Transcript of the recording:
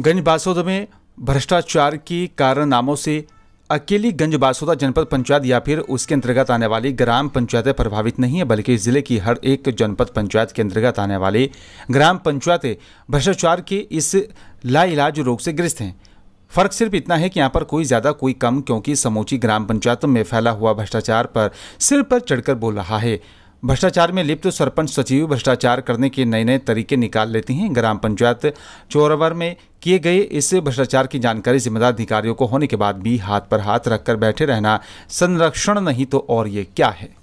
गंज बासोद में भ्रष्टाचार के कारण नामों से अकेली गंज बासोदा जनपद पंचायत या फिर उसके अंतर्गत आने वाली ग्राम पंचायतें प्रभावित नहीं है बल्कि जिले की हर एक जनपद पंचायत के अंतर्गत आने वाली ग्राम पंचायतें भ्रष्टाचार के इस लाइलाज रोग से ग्रस्त हैं फर्क सिर्फ इतना है कि यहाँ पर कोई ज़्यादा कोई कम क्योंकि समूची ग्राम पंचायतों में फैला हुआ भ्रष्टाचार पर सिर पर चढ़कर बोल रहा है भ्रष्टाचार में लिप्त सरपंच सचिव भ्रष्टाचार करने के नए नए तरीके निकाल लेती हैं ग्राम पंचायत चोरवर में किए गए इस भ्रष्टाचार की जानकारी जिम्मेदार अधिकारियों को होने के बाद भी हाथ पर हाथ रखकर बैठे रहना संरक्षण नहीं तो और ये क्या है